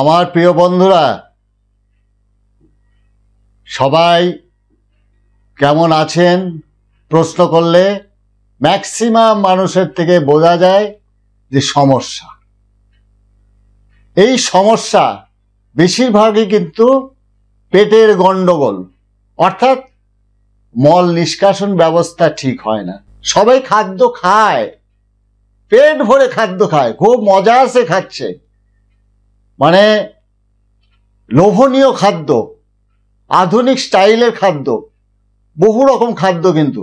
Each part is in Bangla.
আমার প্রিয় বন্ধুরা সবাই কেমন আছেন প্রশ্ন করলে ম্যাক্সিমাম মানুষের থেকে বোঝা যায় যে সমস্যা এই সমস্যা বেশিরভাগই কিন্তু পেটের গণ্ডগোল অর্থাৎ মল নিষ্কাশন ব্যবস্থা ঠিক হয় না সবাই খাদ্য খায় পেট ভরে খাদ্য খায় খুব মজা আছে খাচ্ছে মানে লোভনীয় খাদ্য আধুনিক স্টাইলের খাদ্য বহু রকম খাদ্য কিন্তু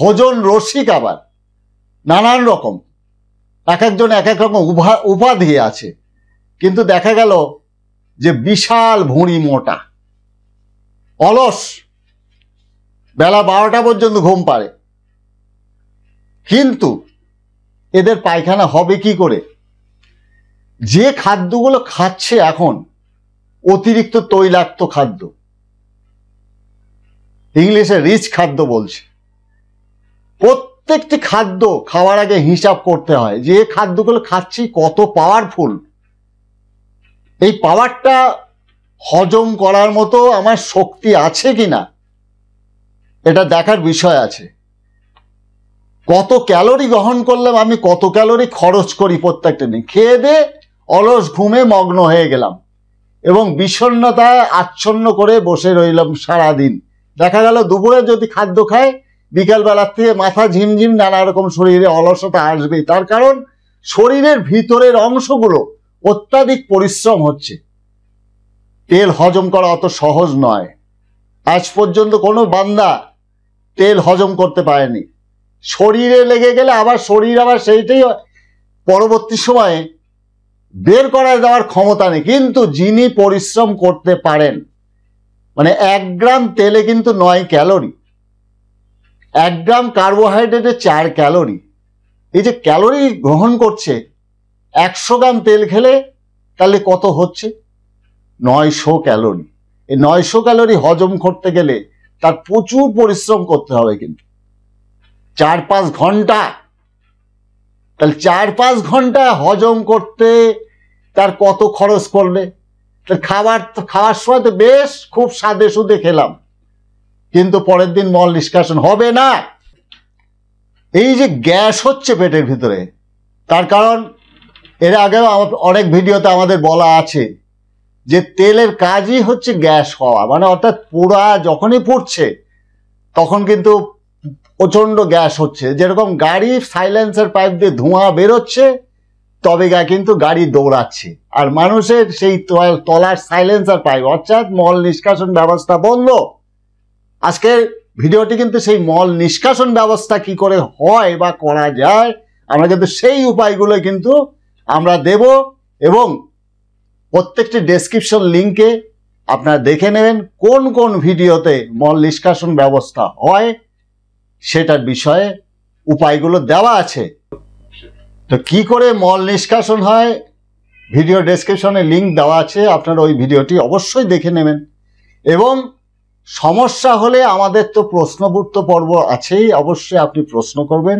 ভোজন রসিক আবার নানান রকম এক একজন এক এক রকম উপাধি আছে কিন্তু দেখা গেল যে বিশাল ভুঁড়ি মোটা অলস বেলা বারোটা পর্যন্ত ঘুম পারে কিন্তু এদের পায়খানা হবে কি করে যে খাদ্যগুলো খাচ্ছে এখন অতিরিক্ত তৈলাক্ত খাদ্য ইংলিশে রিচ খাদ্য বলছে প্রত্যেকটি খাদ্য খাওয়ার আগে হিসাব করতে হয় যে খাদ্যগুলো খাচ্ছি কত পাওয়ারফুল এই পাওয়ারটা হজম করার মতো আমার শক্তি আছে কি না এটা দেখার বিষয় আছে কত ক্যালোরি গ্রহণ করলাম আমি কত ক্যালোরি খরচ করি প্রত্যেকটা দিন খেয়ে দে অলস ঘুমে মগ্ন হয়ে গেলাম এবং বিষণ্নতায় আচ্ছন্ন করে বসে রইলাম সারাদিন দেখা গেল দুপুরে যদি খাদ্য খায় বিকালবেলার থেকে মাথা ঝিমঝিম নানা রকম শরীরে অলসতা আসবে তার কারণ শরীরের ভিতরের অংশগুলো অত্যাধিক পরিশ্রম হচ্ছে তেল হজম করা অত সহজ নয় আজ পর্যন্ত কোনো বান্দা তেল হজম করতে পারেনি শরীরে লেগে গেলে আবার শরীর আবার সেইটাই পরবর্তী সময়ে বের করায় দেওয়ার ক্ষমতা নেই কিন্তু যিনি পরিশ্রম করতে পারেন মানে এক গ্রাম তেলে কিন্তু নয় ক্যালোরি এক গ্রাম কার্বোহাইড্রেটে চার ক্যালোরি এই যে ক্যালোরি গ্রহণ করছে একশো গ্রাম তেল খেলে তাহলে কত হচ্ছে নয়শো ক্যালোরি এই নয়শো ক্যালোরি হজম করতে গেলে তার প্রচুর পরিশ্রম করতে হবে কিন্তু চার পাঁচ ঘন্টা তাহলে চার পাঁচ ঘন্টা হজম করতে তার কত খরচ করবে খাবার খাওয়ার সময় তো বেশ খুব স্বাদে সুদে খেলাম কিন্তু পরের দিন মল নিষ্কাশন হবে না এই যে গ্যাস হচ্ছে পেটের ভিতরে তার কারণ এর আগেও অনেক ভিডিওতে আমাদের বলা আছে যে তেলের কাজই হচ্ছে গ্যাস হওয়া মানে অর্থাৎ পোড়া যখনই পড়ছে তখন কিন্তু প্রচণ্ড গ্যাস হচ্ছে যেরকম গাড়ি সাইলেন্সের পাইপ দিয়ে ধোঁয়া বেরোচ্ছে তবে গা কিন্তু গাড়ি দৌড়াচ্ছে আর মানুষের সেই তলার সাইলেন্সার পাইপ অর্থাৎ মল নিষ্কাশন ব্যবস্থা বন্ধ আজকের ভিডিওটি কিন্তু সেই মল নিষ্কাশন ব্যবস্থা কি করে হয় বা করা যায় আমরা কিন্তু সেই উপায়গুলো কিন্তু আমরা দেব এবং প্রত্যেকটি ডেসক্রিপশন লিঙ্কে আপনারা দেখে নেবেন কোন কোন ভিডিওতে মল নিষ্কাশন ব্যবস্থা হয় সেটার বিষয়ে উপায়গুলো দেওয়া আছে তো কি করে মল নিষ্কাশন হয় ভিডিও ডেসক্রিপশনে লিঙ্ক দেওয়া আছে আপনারা ওই ভিডিওটি অবশ্যই দেখে নেবেন এবং সমস্যা হলে আমাদের তো প্রশ্নপূর্ত পর্ব আছেই অবশ্যই আপনি প্রশ্ন করবেন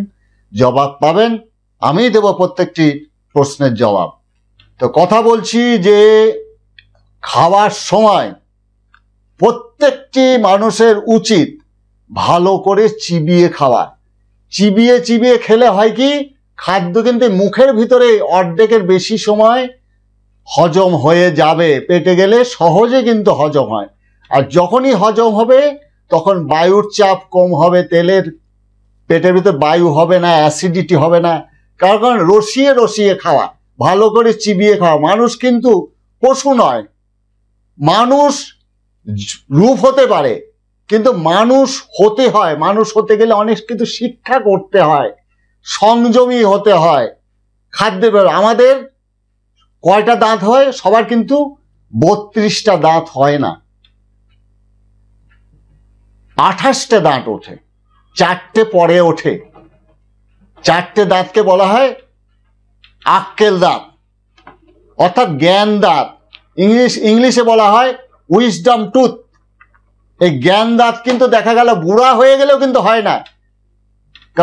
জবাব পাবেন আমি দেব প্রত্যেকটি প্রশ্নের জবাব তো কথা বলছি যে খাওয়ার সময় প্রত্যেকটি মানুষের উচিত ভালো করে চিবিয়ে খাওয়া চিবিয়ে চিবিয়ে খেলে হয় কি খাদ্য কিন্তু মুখের ভিতরে অর্ধেকের বেশি সময় হজম হয়ে যাবে পেটে গেলে সহজে কিন্তু হজম হয় আর যখনই হজম হবে তখন বায়ুর চাপ কম হবে তেলের পেটের ভিতরে বায়ু হবে না অ্যাসিডিটি হবে না কারণ কারণ রসিয়ে রসিয়ে খাওয়া ভালো করে চিবিয়ে খাওয়া মানুষ কিন্তু পশু নয় মানুষ রূপ হতে পারে কিন্তু মানুষ হতে হয় মানুষ হতে গেলে অনেক কিছু শিক্ষা করতে হয় সংযমী হতে হয় ব্যাপার আমাদের কয়টা দাঁত হয় সবার কিন্তু বত্রিশটা দাঁত হয় না আঠাশটা দাঁত ওঠে চারটে পরে ওঠে চারটে দাঁতকে বলা হয় আক্কেল দাঁত অর্থাৎ জ্ঞান দাঁত ইংলিশ ইংলিশে বলা হয় উইসডম টুথ এই জ্ঞান দাঁত কিন্তু দেখা গেল বুড়া হয়ে গেলেও কিন্তু হয় না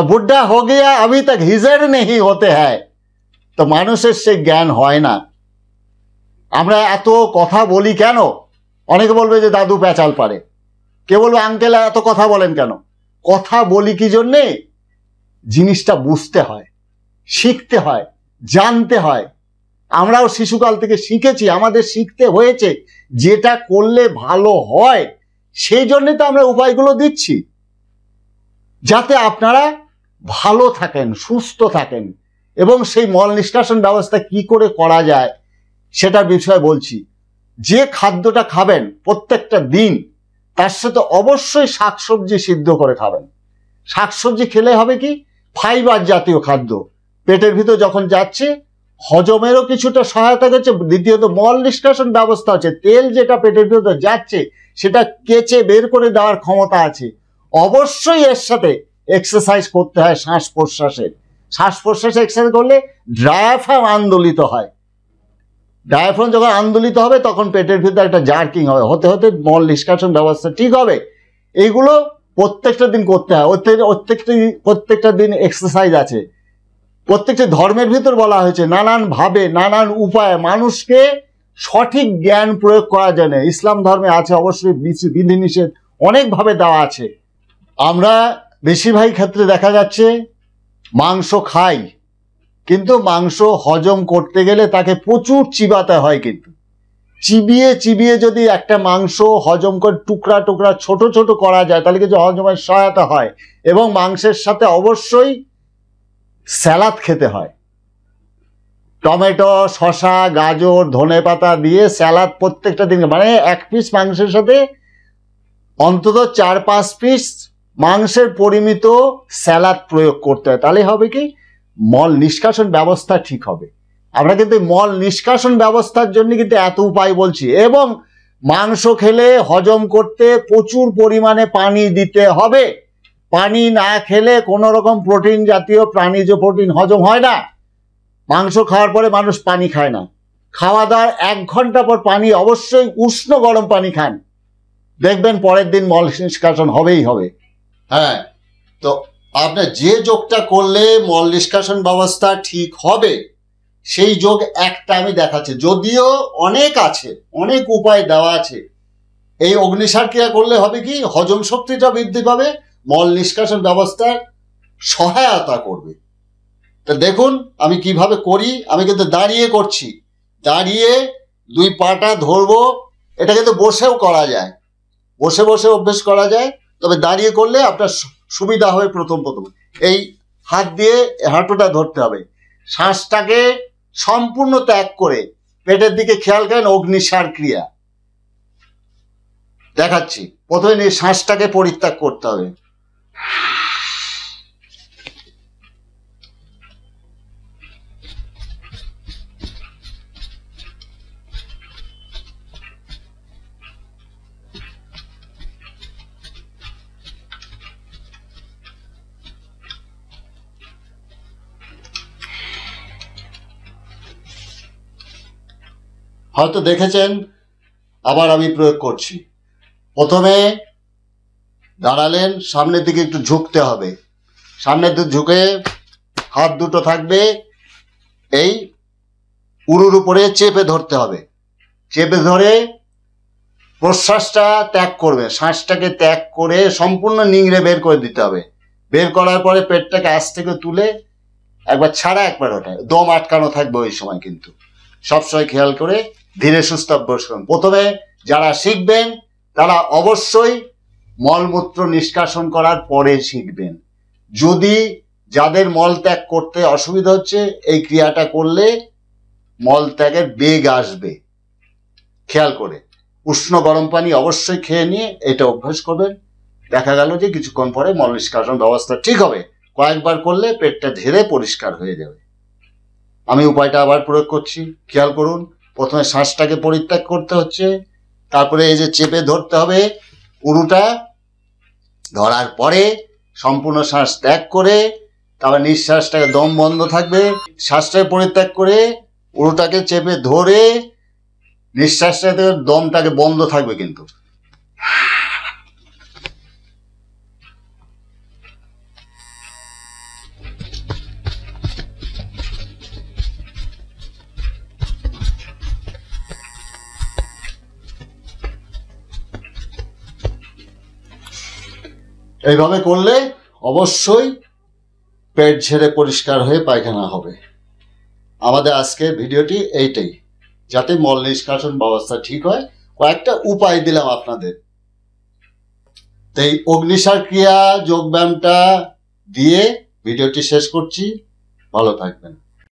বুড্ডা হো গিয়া আমি তাক হিজের নেহি হতে হ্যায় তো মানুষের সে জ্ঞান হয় না আমরা এত কথা বলি কেন অনেকে বলবে যে দাদু প্যাচাল পারে কে বলবে আঙ্কেল এত কথা বলেন কেন কথা বলি কি জন্যে জিনিসটা বুঝতে হয় শিখতে হয় জানতে হয় আমরাও শিশুকাল থেকে শিখেছি আমাদের শিখতে হয়েছে যেটা করলে ভালো হয় সেই জন্যে তো আমরা উপায়গুলো দিচ্ছি যাতে আপনারা ভালো থাকেন সুস্থ থাকেন এবং সেই মল নিষ্কাশন ব্যবস্থা কি করে করা যায় সেটার বিষয়ে বলছি যে খাদ্যটা খাবেন প্রত্যেকটা দিন তার সাথে অবশ্যই শাকসবজি সিদ্ধ করে খাবেন শাকসবজি খেলে হবে কি ফাইবার জাতীয় খাদ্য পেটের ভিতর যখন যাচ্ছে হজমেরও কিছুটা সহায়তা করছে দ্বিতীয়ত মল নিষ্কাশন ব্যবস্থা হচ্ছে তেল যেটা পেটের ভিতরে যাচ্ছে সেটা কেচে বের করে দেওয়ার ক্ষমতা আছে অবশ্যই এর সাথে এক্সারসাইজ করতে হয় শ্বাস প্রশ্বাসের শ্বাস প্রশ্বাসে এক্সারসাইজ করলে ড্রায়াফ্রাম আন্দোলিত হয় ডায়াফ্রাম যখন আন্দোলিত হবে তখন পেটের ভিতরে একটা জার্কিং হবে হতে হতে মল নিষ্কাশন ব্যবস্থা ঠিক হবে এইগুলো প্রত্যেকটা দিন করতে হয় প্রত্যেকটি প্রত্যেকটা দিন এক্সারসাইজ আছে প্রত্যেকটি ধর্মের ভিতর বলা হয়েছে নানানভাবে নানান উপায়ে মানুষকে সঠিক জ্ঞান প্রয়োগ যায় না ইসলাম ধর্মে আছে অবশ্যই বিধিনিষেধ অনেকভাবে দেওয়া আছে আমরা বেশিরভাগ ক্ষেত্রে দেখা যাচ্ছে মাংস খাই কিন্তু মাংস হজম করতে গেলে তাকে প্রচুর চিবাতে হয় কিন্তু চিবিয়ে চিবিয়ে যদি একটা মাংস হজম করে টুকরা টুকরা ছোট ছোট করা যায় তাহলে কিছু হজমের সহায়তা হয় এবং মাংসের সাথে অবশ্যই স্যালাদ খেতে হয় টমেটো শশা গাজর ধনে পাতা দিয়ে স্যালাড প্রত্যেকটা দিন মানে এক পিস মাংসের সাথে অন্তত চার পাঁচ পিস মাংসের পরিমিত স্যালাড প্রয়োগ করতে হয় তাহলে হবে কি মল নিষ্কাশন ব্যবস্থা ঠিক হবে আমরা কিন্তু মল নিষ্কাশন ব্যবস্থার জন্য কিন্তু এত উপায় বলছি এবং মাংস খেলে হজম করতে প্রচুর পরিমাণে পানি দিতে হবে পানি না খেলে কোনো রকম প্রোটিন জাতীয় প্রাণীজ প্রোটিন হজম হয় না মাংস খাওয়ার পরে মানুষ পানি খায় না খাওয়া দাওয়ার এক ঘন্টা পর পানি অবশ্যই উষ্ণ গরম পানি খান দেখবেন পরের দিন মল নিষ্কাশন হবেই হবে হ্যাঁ তো আপনার যে যোগটা করলে মল নিষ্কাশন ব্যবস্থা ঠিক হবে সেই যোগ একটা আমি দেখাচ্ছি যদিও অনেক আছে অনেক উপায় দেওয়া আছে এই অগ্নিসার ক্রিয়া করলে হবে কি হজম শক্তিটা বৃদ্ধি পাবে মল নিষ্কাশন ব্যবস্থার সহায়তা করবে দেখুন আমি কিভাবে করি আমি কিন্তু দাঁড়িয়ে করছি দাঁড়িয়ে দুই পাটা ধরবো এটা কিন্তু বসেও করা যায় বসে বসে অভ্যেস করা যায় তবে দাঁড়িয়ে করলে আপনার সুবিধা হবে প্রথম প্রথম এই হাত দিয়ে হাঁটুটা ধরতে হবে শ্বাসটাকে সম্পূর্ণ ত্যাগ করে পেটের দিকে খেয়াল করেন অগ্নিসার ক্রিয়া দেখাচ্ছি প্রথমে শ্বাসটাকে পরিত্যাগ করতে হবে হয়তো দেখেছেন আবার আমি প্রয়োগ করছি প্রথমে দাঁড়ালেন সামনের দিকে একটু ঝুঁকতে হবে সামনের দিকে ঝুঁকে হাত দুটো থাকবে এই উরুর উপরে চেপে ধরতে হবে চেপে ধরে প্রশ্বাসটা ত্যাগ করবে শ্বাসটাকে ত্যাগ করে সম্পূর্ণ নিংড়ে বের করে দিতে হবে বের করার পরে পেটটাকে আজ থেকে তুলে একবার ছাড়া একবার ওঠায় দম আটকানো থাকবে ওই সময় কিন্তু সবসময় খেয়াল করে ধীরে সুস্থ অভ্যস্ত করুন প্রথমে যারা শিখবেন তারা অবশ্যই মলমূত্র নিষ্কাশন করার পরে শিখবেন যদি যাদের মল ত্যাগ করতে অসুবিধা হচ্ছে এই ক্রিয়াটা করলে মল ত্যাগের বেগ আসবে খেয়াল করে উষ্ণ গরম পানি অবশ্যই খেয়ে নিয়ে এটা অভ্যাস করবেন দেখা গেল যে কিছুক্ষণ পরে মল নিষ্কাশন ব্যবস্থা ঠিক হবে কয়েকবার করলে পেটটা ধীরে পরিষ্কার হয়ে যাবে আমি উপায়টা আবার প্রয়োগ করছি খেয়াল করুন প্রথমে শ্বাসটাকে পরিত্যাগ করতে হচ্ছে তারপরে এই যে চেপে ধরতে হবে উরুটা ধরার পরে সম্পূর্ণ শ্বাস ত্যাগ করে তারপর নিঃশ্বাসটাকে দম বন্ধ থাকবে শ্বাসটাকে পরিত্যাগ করে উরুটাকে চেপে ধরে নিঃশ্বাসটাকে দমটাকে বন্ধ থাকবে কিন্তু এইভাবে করলে অবশ্যই পেট ঝেড়ে পরিষ্কার হয়ে পায়খানা হবে আমাদের আজকে ভিডিওটি এইটাই যাতে মল নিষ্কাশন ব্যবস্থা ঠিক হয় কয়েকটা উপায় দিলাম আপনাদের তো এই অগ্নিসার ক্রিয়া যোগব্যায়ামটা দিয়ে ভিডিওটি শেষ করছি ভালো থাকবেন